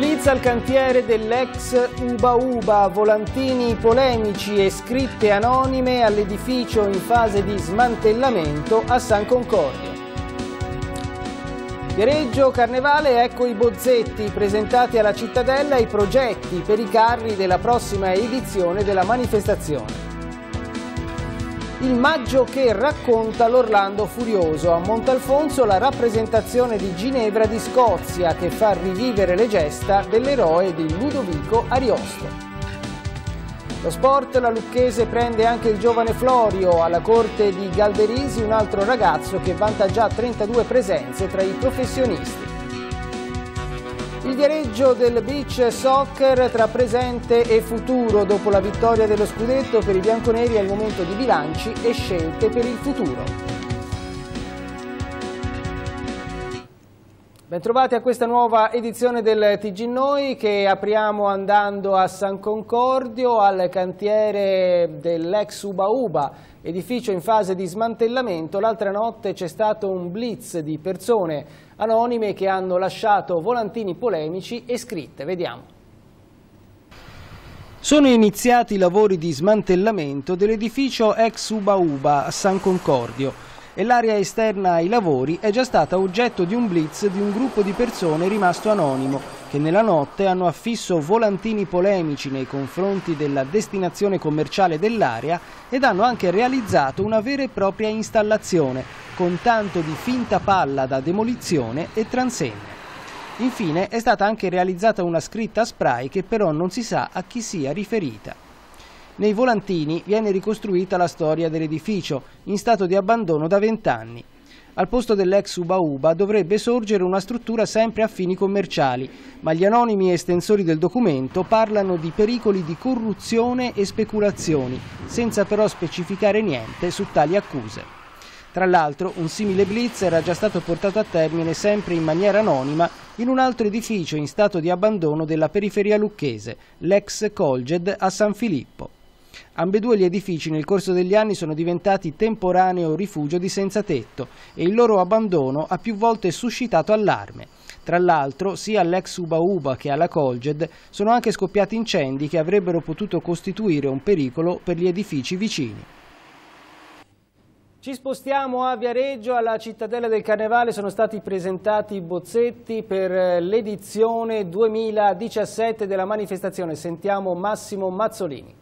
Blitz al cantiere dell'ex Uba Uba, volantini polemici e scritte anonime all'edificio in fase di smantellamento a San Concordio. Viareggio Carnevale, ecco i bozzetti presentati alla cittadella i progetti per i carri della prossima edizione della manifestazione. Il maggio che racconta l'Orlando Furioso. A Montalfonso la rappresentazione di Ginevra di Scozia che fa rivivere le gesta dell'eroe di Ludovico Ariosto. Lo sport, la Lucchese prende anche il giovane Florio, alla corte di Galderisi un altro ragazzo che vanta già 32 presenze tra i professionisti. Il Viareggio del beach soccer tra presente e futuro. Dopo la vittoria dello scudetto per i bianconeri è il momento di bilanci e scelte per il futuro. Bentrovati a questa nuova edizione del TG Noi che apriamo andando a San Concordio al cantiere dell'ex Uba Uba, edificio in fase di smantellamento. L'altra notte c'è stato un blitz di persone anonime che hanno lasciato volantini polemici e scritte. Vediamo. Sono iniziati i lavori di smantellamento dell'edificio ex Uba Uba a San Concordio e l'area esterna ai lavori è già stata oggetto di un blitz di un gruppo di persone rimasto anonimo che nella notte hanno affisso volantini polemici nei confronti della destinazione commerciale dell'area ed hanno anche realizzato una vera e propria installazione con tanto di finta palla da demolizione e transenne. Infine è stata anche realizzata una scritta a spray che però non si sa a chi sia riferita. Nei volantini viene ricostruita la storia dell'edificio, in stato di abbandono da vent'anni. Al posto dell'ex Uba Uba dovrebbe sorgere una struttura sempre a fini commerciali, ma gli anonimi estensori del documento parlano di pericoli di corruzione e speculazioni, senza però specificare niente su tali accuse. Tra l'altro un simile blitz era già stato portato a termine sempre in maniera anonima in un altro edificio in stato di abbandono della periferia lucchese, l'ex Colged a San Filippo. Ambedue gli edifici nel corso degli anni sono diventati temporaneo rifugio di senza tetto e il loro abbandono ha più volte suscitato allarme. Tra l'altro, sia all'ex Uba Uba che alla Colged sono anche scoppiati incendi che avrebbero potuto costituire un pericolo per gli edifici vicini. Ci spostiamo a Viareggio, alla Cittadella del Carnevale sono stati presentati i bozzetti per eh, l'edizione 2017 della manifestazione. Sentiamo Massimo Mazzolini.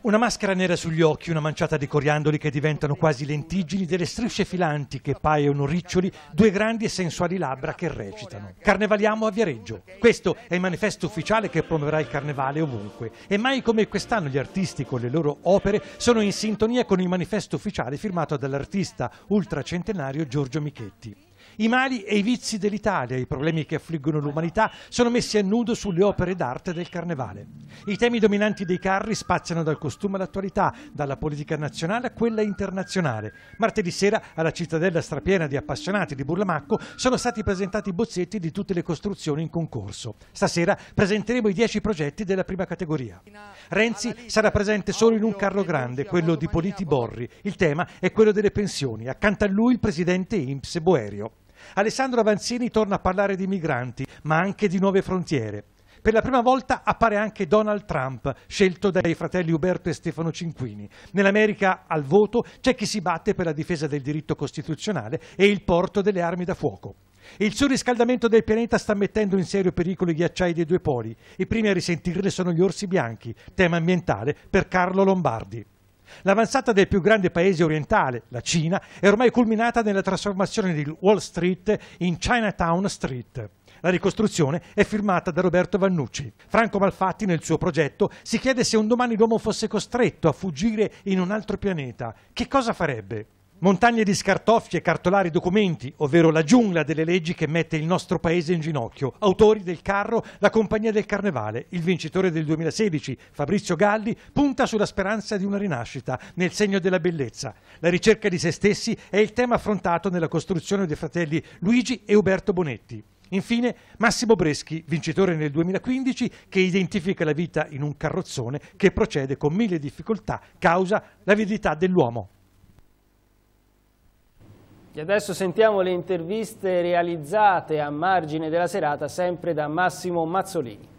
Una maschera nera sugli occhi, una manciata di coriandoli che diventano quasi lentiggini, delle strisce filanti che paiono riccioli, due grandi e sensuali labbra che recitano. Carnevaliamo a Viareggio. Questo è il manifesto ufficiale che promuoverà il carnevale ovunque. E mai come quest'anno gli artisti con le loro opere sono in sintonia con il manifesto ufficiale firmato dall'artista ultracentenario Giorgio Michetti. I mali e i vizi dell'Italia, i problemi che affliggono l'umanità, sono messi a nudo sulle opere d'arte del Carnevale. I temi dominanti dei carri spaziano dal costume all'attualità, dalla politica nazionale a quella internazionale. Martedì sera, alla cittadella strapiena di appassionati di Burlamacco, sono stati presentati i bozzetti di tutte le costruzioni in concorso. Stasera presenteremo i dieci progetti della prima categoria. Renzi sarà presente solo in un carro grande, quello di Politi Borri. Il tema è quello delle pensioni. Accanto a lui il presidente Imps Boerio. Alessandro Avanzini torna a parlare di migranti, ma anche di nuove frontiere. Per la prima volta appare anche Donald Trump, scelto dai fratelli Uberto e Stefano Cinquini. Nell'America al voto c'è chi si batte per la difesa del diritto costituzionale e il porto delle armi da fuoco. Il surriscaldamento del pianeta sta mettendo in serio pericolo i ghiacciai dei due poli. I primi a risentirne sono gli orsi bianchi, tema ambientale per Carlo Lombardi. L'avanzata del più grande paese orientale, la Cina, è ormai culminata nella trasformazione di Wall Street in Chinatown Street. La ricostruzione è firmata da Roberto Vannucci. Franco Malfatti nel suo progetto si chiede se un domani l'uomo fosse costretto a fuggire in un altro pianeta, che cosa farebbe? Montagne di scartoffie, cartolari, documenti, ovvero la giungla delle leggi che mette il nostro paese in ginocchio. Autori del carro, la compagnia del carnevale, il vincitore del 2016, Fabrizio Galli, punta sulla speranza di una rinascita nel segno della bellezza. La ricerca di se stessi è il tema affrontato nella costruzione dei fratelli Luigi e Uberto Bonetti. Infine Massimo Breschi, vincitore nel 2015, che identifica la vita in un carrozzone che procede con mille difficoltà, causa l'avidità dell'uomo. E adesso sentiamo le interviste realizzate a margine della serata sempre da Massimo Mazzolini.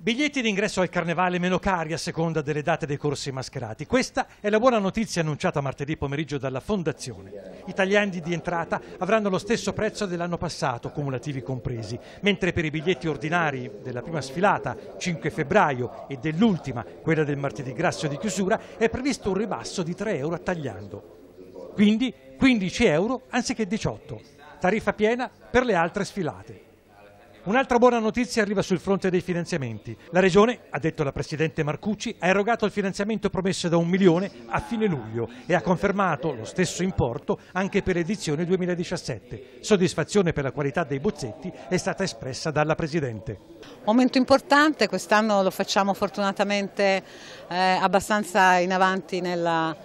Biglietti d'ingresso al carnevale meno cari a seconda delle date dei corsi mascherati. Questa è la buona notizia annunciata martedì pomeriggio dalla Fondazione. I tagliandi di entrata avranno lo stesso prezzo dell'anno passato, cumulativi compresi, mentre per i biglietti ordinari della prima sfilata, 5 febbraio, e dell'ultima, quella del martedì grasso di chiusura, è previsto un ribasso di 3 euro a tagliando quindi 15 euro anziché 18, tariffa piena per le altre sfilate. Un'altra buona notizia arriva sul fronte dei finanziamenti. La Regione, ha detto la Presidente Marcucci, ha erogato il finanziamento promesso da un milione a fine luglio e ha confermato lo stesso importo anche per l'edizione 2017. Soddisfazione per la qualità dei bozzetti è stata espressa dalla Presidente. Momento importante, quest'anno lo facciamo fortunatamente eh, abbastanza in avanti nella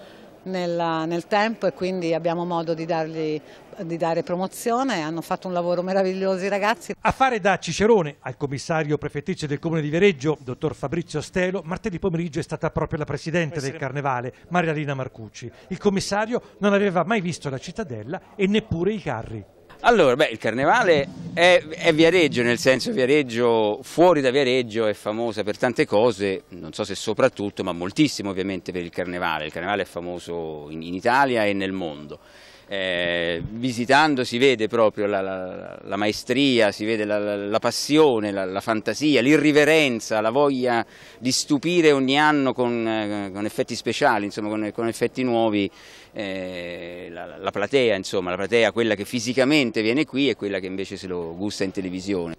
nel, nel tempo e quindi abbiamo modo di, dargli, di dare promozione, hanno fatto un lavoro meraviglioso i ragazzi. A fare da Cicerone al commissario prefettice del comune di Viareggio, dottor Fabrizio Stelo, martedì pomeriggio è stata proprio la presidente del carnevale, Maria Lina Marcucci. Il commissario non aveva mai visto la cittadella e neppure i carri. Allora, beh, il carnevale è, è, Viareggio, nel senso Viareggio, fuori da Viareggio è famosa per tante cose, non so se soprattutto, ma moltissimo ovviamente per il carnevale. Il carnevale è famoso in, in Italia e nel mondo eh, visitando si vede proprio la, la, la maestria, si vede la, la passione, la, fantasia, l'irriverenza, la voglia di stupire ogni anno con, eh, con effetti speciali, insomma, con, con, effetti nuovi, eh, la, platea, insomma, la platea quella che fisicamente viene qui e quella che invece se lo gusta in televisione.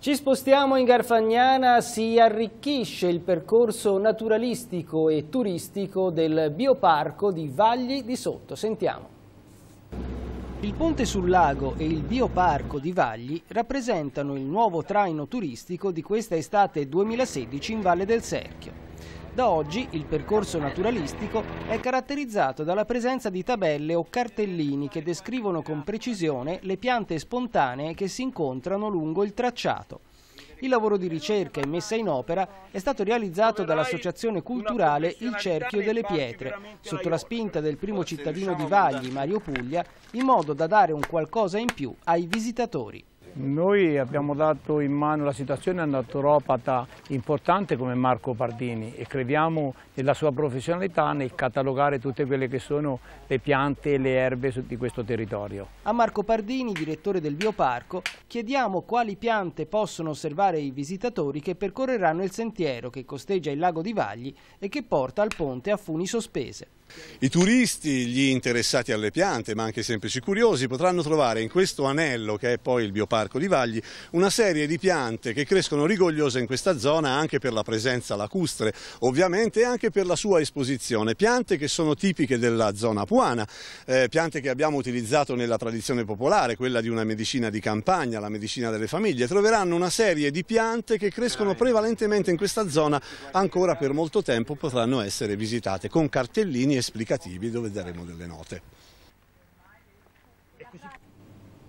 Ci spostiamo in Garfagnana, si arricchisce il percorso naturalistico e turistico del bioparco di Vagli di Sotto. Sentiamo. Il ponte sul lago e il bioparco di Vagli rappresentano il nuovo traino turistico di questa estate 2016 in Valle del Serchio. Da oggi il percorso naturalistico è caratterizzato dalla presenza di tabelle o cartellini che descrivono con precisione le piante spontanee che si incontrano lungo il tracciato. Il lavoro di ricerca e messa in opera è stato realizzato dall'associazione culturale Il Cerchio delle Pietre, sotto la spinta del primo cittadino di Vagli, Mario Puglia, in modo da dare un qualcosa in più ai visitatori. Noi abbiamo dato in mano la situazione a un naturopata importante come Marco Pardini e crediamo nella sua professionalità nel catalogare tutte quelle che sono le piante e le erbe di questo territorio. A Marco Pardini, direttore del Bioparco, chiediamo quali piante possono osservare i visitatori che percorreranno il sentiero che costeggia il lago di Vagli e che porta al ponte a funi sospese. I turisti, gli interessati alle piante, ma anche i semplici curiosi, potranno trovare in questo anello, che è poi il Bioparco di Vagli, una serie di piante che crescono rigogliose in questa zona anche per la presenza lacustre, ovviamente e anche per la sua esposizione. Piante che sono tipiche della zona puana, eh, piante che abbiamo utilizzato nella tradizione popolare, quella di una medicina di campagna, la medicina delle famiglie. Troveranno una serie di piante che crescono prevalentemente in questa zona, ancora per molto tempo potranno essere visitate con cartellini e esplicativi dove daremo delle note.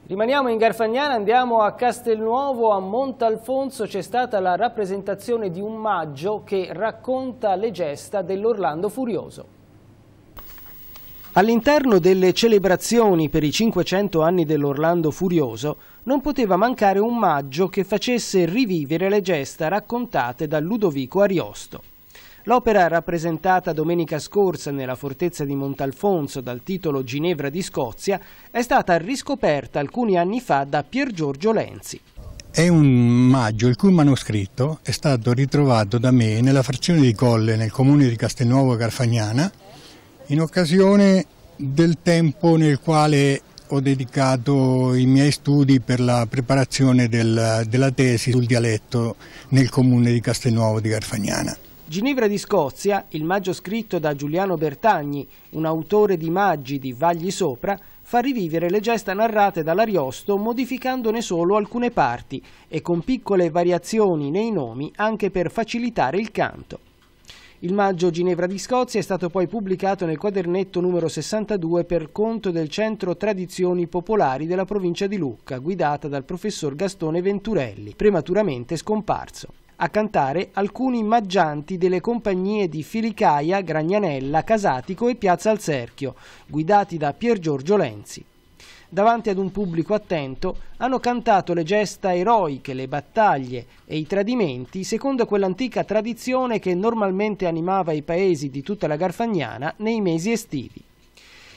Rimaniamo in Garfagnana, andiamo a Castelnuovo, a Montalfonso c'è stata la rappresentazione di un maggio che racconta le gesta dell'Orlando Furioso. All'interno delle celebrazioni per i 500 anni dell'Orlando Furioso non poteva mancare un maggio che facesse rivivere le gesta raccontate da Ludovico Ariosto. L'opera rappresentata domenica scorsa nella fortezza di Montalfonso dal titolo Ginevra di Scozia è stata riscoperta alcuni anni fa da Pier Giorgio Lenzi. È un maggio il cui manoscritto è stato ritrovato da me nella frazione di Colle nel comune di Castelnuovo Garfagnana in occasione del tempo nel quale ho dedicato i miei studi per la preparazione del, della tesi sul dialetto nel comune di Castelnuovo di Garfagnana. Ginevra di Scozia, il maggio scritto da Giuliano Bertagni, un autore di Maggi di Vagli Sopra, fa rivivere le gesta narrate dall'Ariosto modificandone solo alcune parti e con piccole variazioni nei nomi anche per facilitare il canto. Il maggio Ginevra di Scozia è stato poi pubblicato nel quadernetto numero 62 per conto del Centro Tradizioni Popolari della provincia di Lucca, guidata dal professor Gastone Venturelli, prematuramente scomparso a cantare alcuni maggianti delle compagnie di Filicaia, Gragnanella, Casatico e Piazza al Cerchio, guidati da Pier Giorgio Lenzi. Davanti ad un pubblico attento hanno cantato le gesta eroiche, le battaglie e i tradimenti secondo quell'antica tradizione che normalmente animava i paesi di tutta la Garfagnana nei mesi estivi.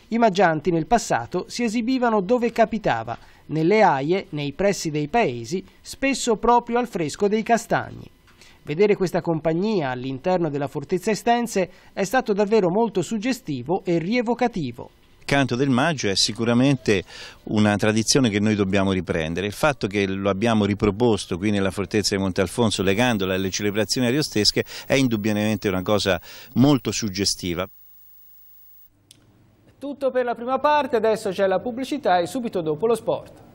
I maggianti nel passato si esibivano dove capitava, nelle aie, nei pressi dei paesi, spesso proprio al fresco dei castagni. Vedere questa compagnia all'interno della fortezza estense è stato davvero molto suggestivo e rievocativo. Il canto del maggio è sicuramente una tradizione che noi dobbiamo riprendere. Il fatto che lo abbiamo riproposto qui nella fortezza di Monte Alfonso legandola alle celebrazioni ariostesche è indubbiamente una cosa molto suggestiva. Tutto per la prima parte, adesso c'è la pubblicità e subito dopo lo sport.